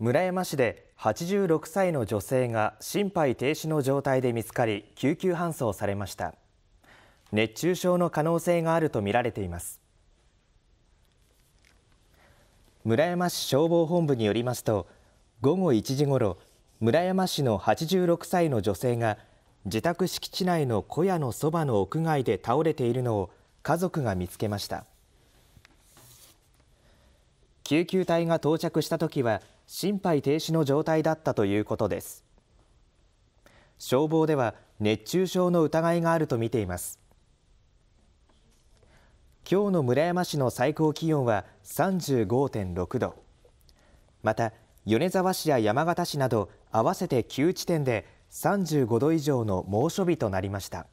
村山市で86歳の女性が心肺停止の状態で見つかり救急搬送されました熱中症の可能性があるとみられています村山市消防本部によりますと午後1時ごろ村山市の86歳の女性が自宅敷地内の小屋のそばの屋外で倒れているのを家族が見つけました救急隊が到着したときは心肺停止の状態だったということです消防では熱中症の疑いがあるとみています今日の村山市の最高気温は35.6度また米沢市や山形市など合わせて9地点で35度以上の猛暑日となりました